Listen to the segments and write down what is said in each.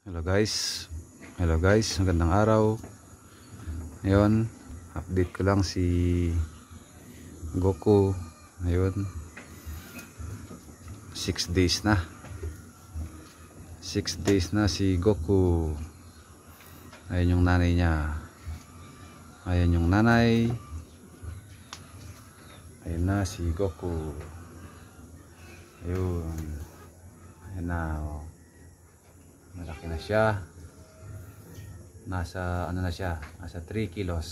Hello guys. Hello guys, magandang araw. Ayun, update ko lang si Goku. Ayun. 6 days na. 6 days na si Goku. Ayun yung nanay niya. Ayun yung nanay. Ayun na si Goku. Ayun. Ayun na. Oh malaki na siya nasa ano na siya nasa 3 kilos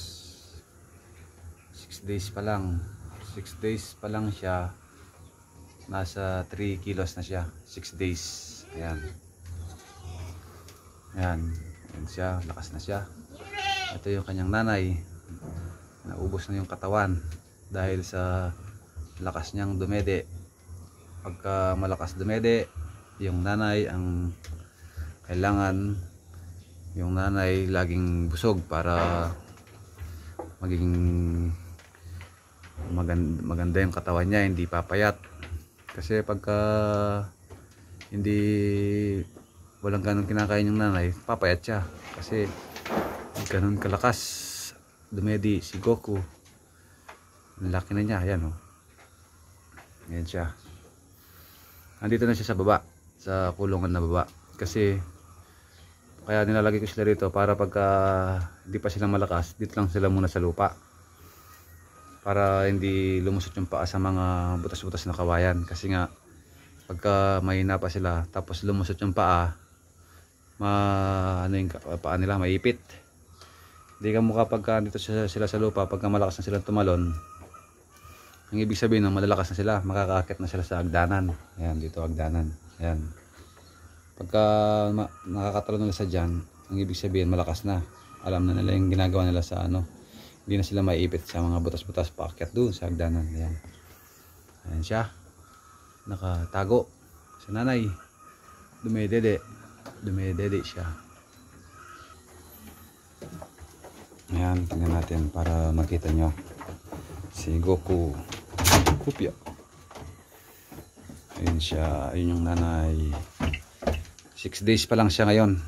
6 days pa lang 6 days pa lang siya nasa 3 kilos na siya 6 days ayan ayan ayan siya lakas na siya ito yung kanyang nanay naubos na yung katawan dahil sa lakas niyang dumede pagka malakas dumede yung nanay ang kailangan yung nanay laging busog para maging maganda, maganda yung katawan niya hindi papayat kasi pagka hindi walang ganun kinakain yung nanay papayat siya kasi ganun kalakas dumedi si Goku ang laki na niya ayan o oh. ayan siya nandito na siya sa baba sa kulungan na baba kasi kaya nilalagay ko sila rito para pagka hindi ah, pa sila malakas, dito lang sila muna sa lupa. Para hindi lumusot yung paa sa mga butas-butas na kawayan. Kasi nga, pagka mahina pa sila, tapos lumusot yung paa, ma, ano yung paa nila, maipit. Hindi ka mukha pagka dito sila, sa lupa, pagka malakas na sila tumalon, ang ibig sabihin, no, malalakas na sila, makakaakit na sila sa agdanan. Ayan, dito agdanan. Ayan pagka nakakatalo nila sa dyan ang ibig sabihin malakas na alam na nila yung ginagawa nila sa ano hindi na sila maiipit sa mga butas-butas paakyat doon sa hagdanan ayan ayan siya nakatago sa nanay dumedede dumedede siya ayan tingnan natin para makita nyo si Goku Kupya ayun siya ayun yung nanay 6 days pa lang siya ngayon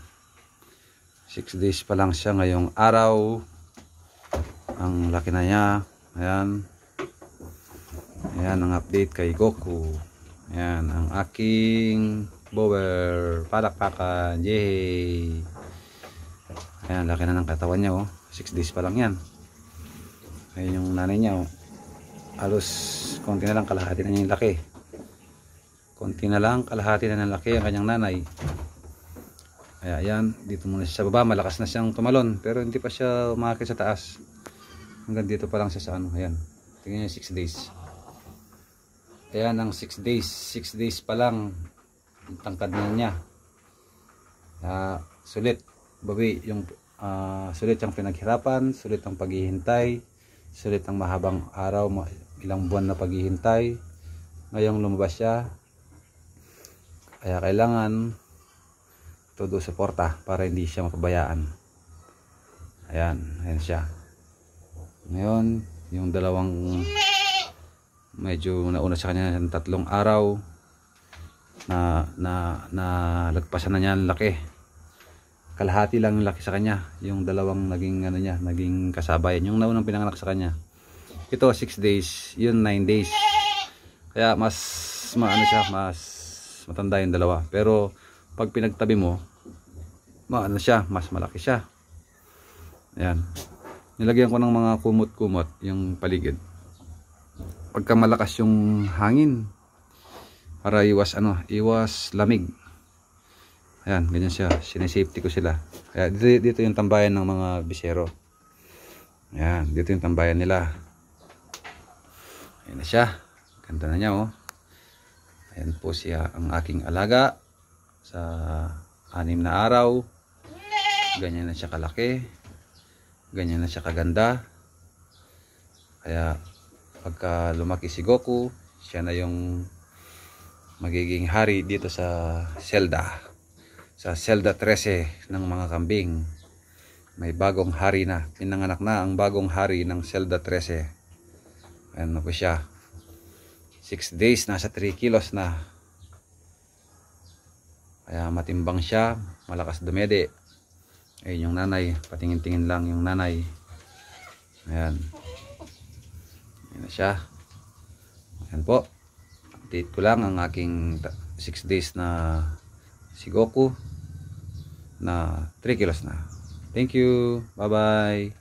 6 days pa lang siya ngayong araw ang laki na niya ayan ayan ang update kay Goku ayan ang aking bower palakpakan yay ayan laki na ng katawan niya oh 6 days pa lang yan ayan yung nanay niya oh halos konti na lang kalahati na niya yung laki konti na lang kalahati na ng laki ang kanyang nanay kaya ayan, dito muna siya sa baba. Malakas na siyang tumalon. Pero hindi pa siya umakit sa taas. Hanggang dito pa lang siya sa ano. Ayan. Tingnan niyo 6 days. Ayan ang 6 days. 6 days pa lang. Tangkad na niya. Uh, sulit. Babi, yung uh, sulit ang pinaghirapan. Sulit ang paghihintay. Sulit ang mahabang araw. Ilang buwan na paghihintay. Ngayong lumabas siya. Kaya kailangan do suporta para hindi siya mapabayaan ayan ayan siya ngayon yung dalawang medyo nauna sa kanya ng tatlong araw na na na lagpasan na niya ang laki kalahati lang yung laki sa kanya yung dalawang naging ano niya naging kasabayan yung naunang pinanganak sa kanya ito 6 days yun 9 days kaya mas maano siya mas matanda yung dalawa pero pag pinagtabi mo maano siya, mas malaki siya. Ayan. Nilagyan ko ng mga kumot-kumot yung paligid. Pagka malakas yung hangin para iwas ano, iwas lamig. Ayan, ganyan siya. Sinisafety ko sila. Kaya dito, dito yung tambayan ng mga bisero. Ayan, dito yung tambayan nila. Ayan na siya. Ganda na niya oh. Ayan po siya ang aking alaga sa anim na araw ganyan na siya kalaki ganyan na siya kaganda kaya pagka lumaki si Goku siya na yung magiging hari dito sa Zelda sa Zelda 13 ng mga kambing may bagong hari na pinanganak na ang bagong hari ng Zelda 13 ano po siya 6 days nasa 3 kilos na kaya matimbang siya malakas dumede Ayun yung nanay. Patingin-tingin lang yung nanay. Ayan. Ayan na siya. Ayan po. Update ko lang ang aking 6 days na si Goku na 3 kilos na. Thank you. Bye-bye.